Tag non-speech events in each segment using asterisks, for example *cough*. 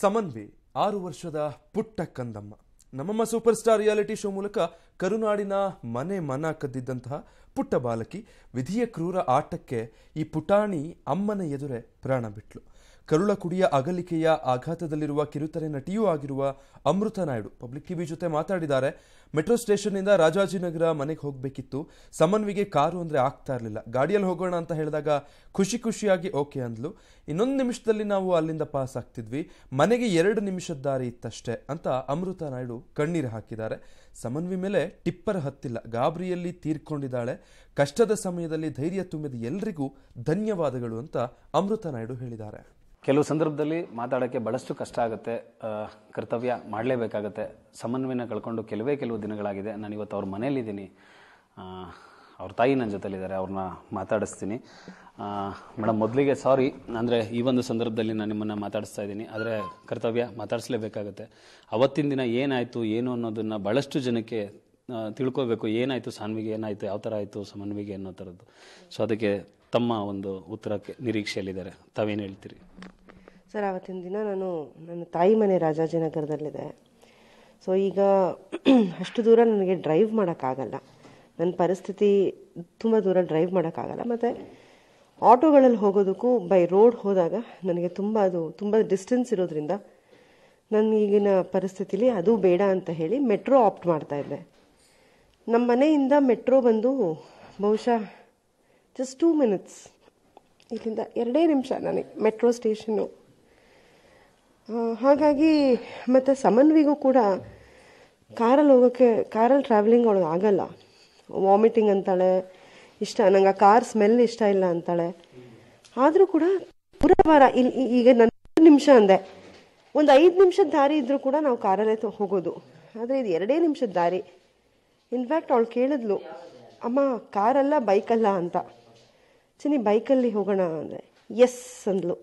ಸಮನ್ವಿ ಆರು ವರ್ಷದ ಪುಟ್ಟ ಕಂದಮ್ಮ ನಮ್ಮಮ್ಮ ಸೂಪರ್ ಸ್ಟಾರ್ ರಿಯಾಲಿಟಿ ಶೋ ಮೂಲಕ ಕರುನಾಡಿನ ಮನೆ ಮನ ಕದ್ದಿದ್ದಂತಹ ಪುಟ್ಟ ಬಾಲಕಿ ವಿಧಿಯ ಕ್ರೂರ ಆಟಕ್ಕೆ ಈ ಪುಟಾಣಿ ಅಮ್ಮನ ಎದುರೇ ಪ್ರಾಣ ಬಿಟ್ಲು ಕರುಳಕುಡಿಯ ಅಗಲಿಕೆಯ ಆಘಾತದಲ್ಲಿರುವ ಕಿರುತೆರೆ ನಟಿಯೂ ಆಗಿರುವ ಅಮೃತ ನಾಯ್ಡು ಪಬ್ಲಿಕ್ ಟಿವಿ ಜೊತೆ ಮಾತಾಡಿದ್ದಾರೆ ಮೆಟ್ರೋ ಸ್ಟೇಷನ್ನಿಂದ ರಾಜಾಜಿನಗರ ಮನೆಗೆ ಹೋಗಬೇಕಿತ್ತು ಸಮನ್ವಿಗೆ ಕಾರು ಅಂದರೆ ಆಗ್ತಾ ಇರಲಿಲ್ಲ ಗಾಡಿಯಲ್ಲಿ ಹೋಗೋಣ ಅಂತ ಹೇಳಿದಾಗ ಖುಷಿ ಖುಷಿಯಾಗಿ ಓಕೆ ಅಂದ್ಲು ಇನ್ನೊಂದು ನಿಮಿಷದಲ್ಲಿ ನಾವು ಅಲ್ಲಿಂದ ಪಾಸ್ ಆಗ್ತಿದ್ವಿ ಮನೆಗೆ ಎರಡು ನಿಮಿಷದ ದಾರಿ ಇತ್ತಷ್ಟೇ ಅಂತ ಅಮೃತ ನಾಯ್ಡು ಕಣ್ಣೀರು ಹಾಕಿದ್ದಾರೆ ಸಮನ್ವಿ ಮೇಲೆ ಟಿಪ್ಪರ್ ಹತ್ತಿಲ್ಲ ಗಾಬರಿಯಲ್ಲಿ ತೀರ್ಕೊಂಡಿದ್ದಾಳೆ ಕಷ್ಟದ ಸಮಯದಲ್ಲಿ ಧೈರ್ಯ ತುಂಬಿದ ಎಲ್ರಿಗೂ ಧನ್ಯವಾದಗಳು ಅಂತ ಅಮೃತ ನಾಯ್ಡು ಹೇಳಿದ್ದಾರೆ ಕೆಲವು ಸಂದರ್ಭದಲ್ಲಿ ಮಾತಾಡೋಕ್ಕೆ ಬಹಳಷ್ಟು ಕಷ್ಟ ಆಗುತ್ತೆ ಕರ್ತವ್ಯ ಮಾಡಲೇಬೇಕಾಗತ್ತೆ ಸಮನ್ವಯನ ಕಳ್ಕೊಂಡು ಕೆಲವೇ ಕೆಲವು ದಿನಗಳಾಗಿದೆ ನಾನು ಇವತ್ತು ಅವ್ರ ಮನೇಲಿದ್ದೀನಿ ಅವ್ರ ತಾಯಿ ನನ್ನ ಜೊತೆಲಿದ್ದಾರೆ ಅವ್ರನ್ನ ಮಾತಾಡಿಸ್ತೀನಿ ಮೇಡಮ್ ಮೊದಲಿಗೆ ಸಾರಿ ಅಂದರೆ ಈ ಒಂದು ಸಂದರ್ಭದಲ್ಲಿ ನಾನು ನಿಮ್ಮನ್ನು ಮಾತಾಡಿಸ್ತಾ ಇದ್ದೀನಿ ಆದರೆ ಕರ್ತವ್ಯ ಮಾತಾಡಿಸ್ಲೇಬೇಕಾಗತ್ತೆ ಅವತ್ತಿನ ದಿನ ಏನಾಯಿತು ಏನು ಅನ್ನೋದನ್ನು ಭಾಳಷ್ಟು ಜನಕ್ಕೆ ತಿಳ್ಕೋಬೇಕು ಏನಾಯಿತು ಸಾನ್ವಿಗೆ ಏನಾಯಿತು ಯಾವ ಥರ ಆಯಿತು ಸಮನ್ವಿಗೆ ಅನ್ನೋ ಥರದ್ದು ಸೊ ಅದಕ್ಕೆ ತಮ್ಮ ಒಂದು ಉತ್ತರಕ್ಕೆ ನಿರೀಕ್ಷೆಯಲ್ಲಿದ್ದಾರೆ ತಾವೇನು ಹೇಳ್ತೀರಿ ಸರ್ ಆವತ್ತಿನ ದಿನ ನಾನು ನನ್ನ ತಾಯಿ ಮನೆ ರಾಜಾಜಿನಗರದಲ್ಲಿದೆ ಸೊ ಈಗ *clears throat* ಅಷ್ಟು ದೂರ ನನಗೆ ಡ್ರೈವ್ ಮಾಡೋಕ್ಕಾಗಲ್ಲ ನನ್ನ ಪರಿಸ್ಥಿತಿ ತುಂಬ ದೂರ ಡ್ರೈವ್ ಮಾಡೋಕ್ಕಾಗಲ್ಲ ಮತ್ತು ಆಟೋಗಳಲ್ಲಿ ಹೋಗೋದಕ್ಕೂ ಬೈ ರೋಡ್ ಹೋದಾಗ ನನಗೆ ತುಂಬ ಅದು ತುಂಬ ಡಿಸ್ಟೆನ್ಸ್ ಇರೋದ್ರಿಂದ ನನ್ನ ಈಗಿನ ಪರಿಸ್ಥಿತಿಲಿ ಅದು ಬೇಡ ಅಂತ ಹೇಳಿ ಮೆಟ್ರೋ ಆಪ್ಟ್ ಮಾಡ್ತಾ ಇದ್ದೆ ನಮ್ಮ ಮನೆಯಿಂದ ಮೆಟ್ರೋ ಬಂದು ಬಹುಶಃ ಜಸ್ಟ್ ಟೂ ಮಿನಿಟ್ಸ್ ಇಲ್ಲಿಂದ ಎರಡೇ ನಿಮಿಷ ನನಗೆ ಮೆಟ್ರೋ ಸ್ಟೇಷನ್ನು ಹಾಗಾಗಿ ಮತ್ತು ಸಮನ್ವಿಗೂ ಕೂಡ ಕಾರಲ್ಲಿ ಹೋಗೋಕ್ಕೆ ಕಾರಲ್ಲಿ ಟ್ರಾವೆಲಿಂಗ್ ಅವಳು ಆಗಲ್ಲ ವಾಮಿಟಿಂಗ್ ಅಂತಾಳೆ ಇಷ್ಟ ನಂಗೆ ಆ ಕಾರ್ ಸ್ಮೆಲ್ ಇಷ್ಟ ಇಲ್ಲ ಅಂತಾಳೆ ಆದರೂ ಕೂಡ ಪುರವಾರ ಇಲ್ಲಿ ಈಗ ನನ್ನ ನಿಮಿಷ ಅಂದೆ ಒಂದು ಐದು ನಿಮಿಷದ ದಾರಿ ಇದ್ದರೂ ಕೂಡ ನಾವು ಕಾರಲ್ಲೇ ಹೋಗೋದು ಆದರೆ ಇದು ಎರಡೇ ನಿಮಿಷದ ದಾರಿ ಇನ್ಫ್ಯಾಕ್ಟ್ ಅವಳು ಕೇಳಿದ್ಲು ಅಮ್ಮ ಕಾರಲ್ಲ ಬೈಕಲ್ಲ ಅಂತ ಚಿನ್ನಿ ಬೈಕಲ್ಲಿ ಹೋಗೋಣ ಅಂದರೆ ಎಸ್ ಅಂದ್ಲು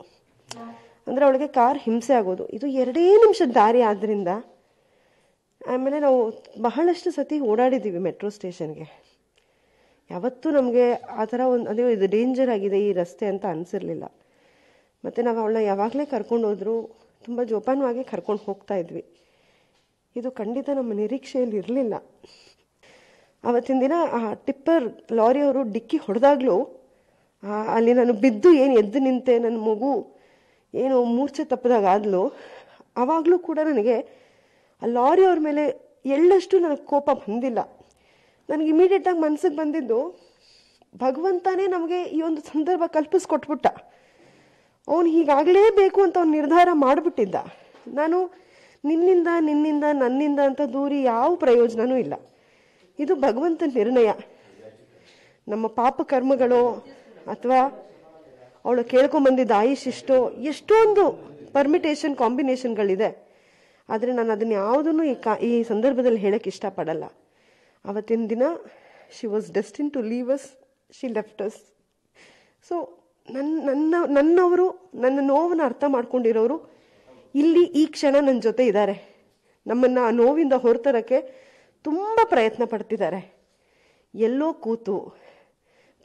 ಅಂದರೆ ಅವಳಿಗೆ ಕಾರ್ ಹಿಂಸೆ ಆಗೋದು ಇದು ಎರಡೇ ನಿಮಿಷದ ದಾರಿ ಆದ್ದರಿಂದ ಆಮೇಲೆ ನಾವು ಬಹಳಷ್ಟು ಸತಿ ಓಡಾಡಿದ್ದೀವಿ ಮೆಟ್ರೋ ಸ್ಟೇಷನ್ಗೆ ಯಾವತ್ತೂ ನಮಗೆ ಆ ಥರ ಒಂದು ಅದೇ ಇದು ಡೇಂಜರ್ ಆಗಿದೆ ಈ ರಸ್ತೆ ಅಂತ ಅನಿಸಿರಲಿಲ್ಲ ಮತ್ತು ನಾವು ಅವಳನ್ನ ಯಾವಾಗಲೇ ಕರ್ಕೊಂಡು ಹೋದರೂ ತುಂಬ ಜೋಪಾನವಾಗಿ ಕರ್ಕೊಂಡು ಹೋಗ್ತಾ ಇದ್ವಿ ಇದು ಖಂಡಿತ ನಮ್ಮ ನಿರೀಕ್ಷೆಯಲ್ಲಿ ಇರಲಿಲ್ಲ ಆವತ್ತಿನ ದಿನ ಆ ಟಿಪ್ಪರ್ ಲಾರಿಯವರು ಡಿಕ್ಕಿ ಹೊಡೆದಾಗ್ಲೂ ಅಲ್ಲಿ ನಾನು ಬಿದ್ದು ಏನು ಎದ್ದು ನಿಂತೆ ನನ್ನ ಮಗು ಏನೋ ಮೂರ್ಛೆ ತಪ್ಪದಾಗ ಆದ್ಲು ಆವಾಗಲೂ ಕೂಡ ನನಗೆ ಆ ಲಾರಿ ಅವ್ರ ಮೇಲೆ ಎಳ್ಳಷ್ಟು ನನಗೆ ಕೋಪ ಬಂದಿಲ್ಲ ನನಗೆ ಇಮಿಡಿಯೇಟಾಗಿ ಮನಸ್ಸಿಗೆ ಬಂದಿದ್ದು ಭಗವಂತನೇ ನಮಗೆ ಈ ಒಂದು ಸಂದರ್ಭ ಕಲ್ಪಿಸ್ಕೊಟ್ಬಿಟ್ಟ ಅವನು ಹೀಗಾಗಲೇಬೇಕು ಅಂತ ಅವ್ನು ನಿರ್ಧಾರ ಮಾಡಿಬಿಟ್ಟಿದ್ದ ನಾನು ನಿನ್ನಿಂದ ನಿನ್ನಿಂದ ನನ್ನಿಂದ ಅಂತ ದೂರಿ ಯಾವ ಪ್ರಯೋಜನವೂ ಇಲ್ಲ ಇದು ಭಗವಂತನ ನಿರ್ಣಯ ನಮ್ಮ ಪಾಪ ಕರ್ಮಗಳು ಅಥವಾ ಅವಳು ಕೇಳ್ಕೊಂಬಂದಿದ್ದ ಆಯುಷ್ ಇಷ್ಟೋ ಎಷ್ಟೊಂದು ಪರ್ಮಿಟೇಷನ್ ಕಾಂಬಿನೇಷನ್ಗಳಿದೆ ಆದರೆ ನಾನು ಅದನ್ನು ಯಾವುದನ್ನು ಈ ಕಾ ಈ ಸಂದರ್ಭದಲ್ಲಿ ಹೇಳಕ್ಕೆ ಇಷ್ಟಪಡಲ್ಲ ಅವತ್ತಿನ ದಿನ she was destined to leave us she left us so ನನ್ನ ನನ್ನ ನನ್ನವರು ನನ್ನ ನೋವನ್ನು ಅರ್ಥ ಮಾಡ್ಕೊಂಡಿರೋರು ಇಲ್ಲಿ ಈ ಕ್ಷಣ ನನ್ನ ಜೊತೆ ಇದ್ದಾರೆ ನಮ್ಮನ್ನು ಆ ನೋವಿಂದ ಹೊರತರಕ್ಕೆ ತುಂಬ ಪ್ರಯತ್ನ ಪಡ್ತಿದ್ದಾರೆ ಎಲ್ಲೋ ಕೂತು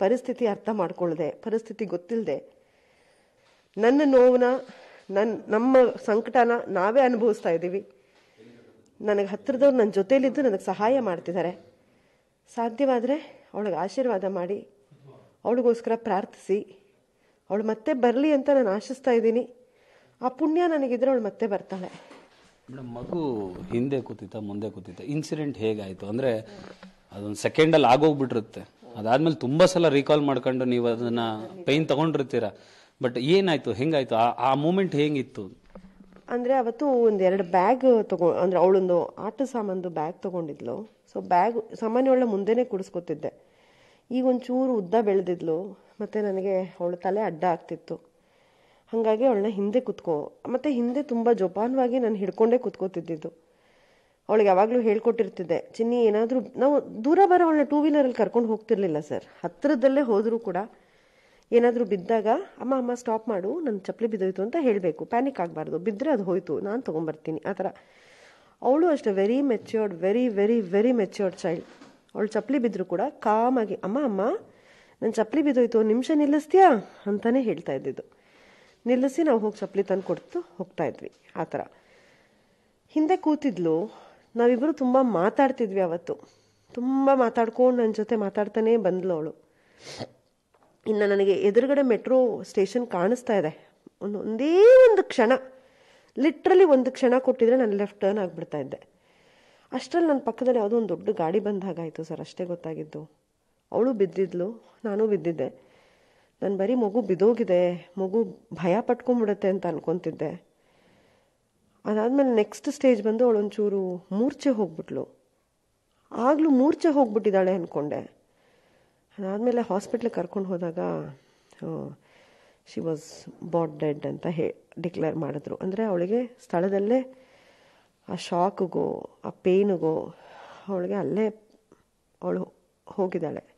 ಪರಿಸ್ಥಿತಿ ಅರ್ಥ ಮಾಡ್ಕೊಳ್ಳದೆ ಪರಿಸ್ಥಿತಿ ಗೊತ್ತಿಲ್ಲದೆ ನನ್ನ ನೋವನ್ನ ನನ್ನ ನಮ್ಮ ಸಂಕಟನ ನಾವೇ ಅನುಭವಿಸ್ತಾ ಇದ್ದೀವಿ ನನಗೆ ಹತ್ತಿರದವ್ರು ನನ್ನ ಜೊತೆಯಲ್ಲಿದ್ದು ನನಗೆ ಸಹಾಯ ಮಾಡ್ತಿದ್ದಾರೆ ಸಾಧ್ಯವಾದರೆ ಅವಳಿಗೆ ಆಶೀರ್ವಾದ ಮಾಡಿ ಅವಳಿಗೋಸ್ಕರ ಪ್ರಾರ್ಥಿಸಿ ಅವಳು ಮತ್ತೆ ಬರಲಿ ಅಂತ ನಾನು ಆಶಿಸ್ತಾ ಇದ್ದೀನಿ ಆ ಪುಣ್ಯ ನನಗಿದ್ರೆ ಅವಳು ಮತ್ತೆ ಬರ್ತಾಳೆ ಮೇಡಮ್ ಮಗು ಹಿಂದೆ ಕೂತಿತ್ತ ಮುಂದೆ ಕೂತಿತ್ತ ಇನ್ಸಿಡೆಂಟ್ ಹೇಗಾಯಿತು ಅಂದರೆ ಅದೊಂದು ಸೆಕೆಂಡಲ್ಲಿ ಆಗೋಗ್ಬಿಟ್ಟಿರುತ್ತೆ ಅದಾದ್ಮೇಲೆ ತುಂಬಾ ಸಲ ರೀಕಾಲ್ ಮಾಡ್ಕೊಂಡು ನೀವು ಅದನ್ನ ಪೈನ್ ತಗೊಂಡಿರ್ತೀರ ಬಟ್ ಏನಾಯ್ತು ಹೆಂಗಾಯ್ತು ಆ ಮೂಮೆಂಟ್ ಹೆಂಗಿತ್ತು ಅಂದ್ರೆ ಅವತ್ತು ಒಂದ್ ಎರಡು ಬ್ಯಾಗ್ ತಗೊಂಡ್ ಅಂದ್ರೆ ಅವಳೊಂದು ಆಟ ಸಾಮಾನು ಬ್ಯಾಗ್ ತಗೊಂಡಿದ್ಲು ಸೊ ಬ್ಯಾಗ್ ಸಾಮಾನ್ಯ ಅವಳ ಮುಂದೆನೇ ಕುಡಿಸ್ಕೊತಿದ್ದೆ ಈಗ ಒಂಚೂರು ಉದ್ದ ಬೆಳೆದಿದ್ಲು ಮತ್ತೆ ನನಗೆ ಅವಳ ತಲೆ ಅಡ್ಡ ಆಗ್ತಿತ್ತು ಹಾಗಾಗಿ ಅವಳನ್ನ ಹಿಂದೆ ಕುತ್ಕೋ ಮತ್ತೆ ಹಿಂದೆ ತುಂಬಾ ಜೋಪಾನವಾಗಿ ನಾನು ಹಿಡ್ಕೊಂಡೇ ಕುತ್ಕೋತಿದ್ದಿದ್ದು ಅವಳಿಗೆ ಯಾವಾಗಲೂ ಹೇಳ್ಕೊಟ್ಟಿರ್ತಿದ್ದೆ ಚಿನ್ನಿ ಏನಾದರೂ ನಾವು ದೂರ ಬರೋ ಅವಳನ್ನ ಟೂ ವೀಲರಲ್ಲಿ ಕರ್ಕೊಂಡು ಹೋಗ್ತಿರ್ಲಿಲ್ಲ ಸರ್ ಹತ್ತಿರದಲ್ಲೇ ಹೋದರೂ ಕೂಡ ಏನಾದರೂ ಬಿದ್ದಾಗ ಅಮ್ಮ ಅಮ್ಮ ಸ್ಟಾಪ್ ಮಾಡು ನನ್ನ ಚಪ್ಪಲಿ ಬಿದ್ದೋಯ್ತು ಅಂತ ಹೇಳಬೇಕು ಪ್ಯಾನಿಕ್ ಆಗಬಾರ್ದು ಬಿದ್ದರೆ ಅದು ಹೋಯಿತು ನಾನು ತೊಗೊಂಬರ್ತೀನಿ ಆ ಥರ ಅವಳು ಅಷ್ಟೇ very matured very very very matured child ಅವಳು ಚಪ್ಪಲಿ ಬಿದ್ದರೂ ಕೂಡ ಕಾಮಾಗಿ ಅಮ್ಮ ಅಮ್ಮ ನನ್ನ ಚಪ್ಪಲಿ ಬಿದ್ದೋಯ್ತು ನಿಮಿಷ ನಿಲ್ಲಿಸ್ತೀಯಾ ಅಂತಲೇ ಹೇಳ್ತಾ ಇದ್ದಿದ್ದು ನಿಲ್ಲಿಸಿ ನಾವು ಹೋಗಿ ಚಪ್ಪಲಿ ತಂದು ಕೊಡ್ತು ಹೋಗ್ತಾಯಿದ್ವಿ ಆ ಥರ ಹಿಂದೆ ಕೂತಿದ್ಲು ನಾವಿಬ್ಬರು ತುಂಬ ಮಾತಾಡ್ತಿದ್ವಿ ಅವತ್ತು ತುಂಬ ಮಾತಾಡ್ಕೊಂಡು ನನ್ನ ಜೊತೆ ಮಾತಾಡ್ತಾನೆ ಬಂದ್ಲು ಅವಳು ಇನ್ನು ನನಗೆ ಎದುರುಗಡೆ ಮೆಟ್ರೋ ಸ್ಟೇಷನ್ ಕಾಣಿಸ್ತಾ ಇದೆ ಒಂದು ಒಂದೇ ಒಂದು ಕ್ಷಣ ಲಿಟ್ರಲಿ ಒಂದು ಕ್ಷಣ ಕೊಟ್ಟಿದ್ರೆ ನಾನು ಲೆಫ್ಟ್ ಟರ್ನ್ ಆಗಿಬಿಡ್ತಾ ಇದ್ದೆ ಅಷ್ಟರಲ್ಲಿ ನನ್ನ ಪಕ್ಕದಲ್ಲಿ ಯಾವುದೋ ಒಂದು ದೊಡ್ಡ ಗಾಡಿ ಬಂದ ಹಾಗಾಯಿತು ಸರ್ ಅಷ್ಟೇ ಗೊತ್ತಾಗಿದ್ದು ಅವಳು ಬಿದ್ದಿದ್ಲು ನಾನು ಬಿದ್ದಿದ್ದೆ ನಾನು ಬರೀ ಮಗು ಬಿದ್ದೋಗಿದೆ ಮಗು ಭಯ ಪಟ್ಕೊಂಡ್ಬಿಡುತ್ತೆ ಅಂತ ಅನ್ಕೊತಿದ್ದೆ ಅದಾದಮೇಲೆ ನೆಕ್ಸ್ಟ್ ಸ್ಟೇಜ್ ಬಂದು ಒಂಚೂರು ಮೂರ್ಛೆ ಹೋಗ್ಬಿಟ್ಲು ಆಗಲೂ ಮೂರ್ಛೆ ಹೋಗ್ಬಿಟ್ಟಿದ್ದಾಳೆ ಅಂದ್ಕೊಂಡೆ ಅದಾದಮೇಲೆ ಹಾಸ್ಪಿಟ್ಲಿಗೆ ಕರ್ಕೊಂಡು ಹೋದಾಗ ಶಿ ವಾಸ್ ಬಾಡ್ ಡೆಡ್ ಅಂತ ಹೇ ಡಿಕ್ಲೇರ್ ಮಾಡಿದ್ರು ಅಂದರೆ ಅವಳಿಗೆ ಸ್ಥಳದಲ್ಲೇ ಆ ಶಾಕ್ಗೋ ಆ ಪೇನಿಗೋ ಅವಳಿಗೆ ಅಲ್ಲೇ ಅವಳು ಹೋಗಿದ್ದಾಳೆ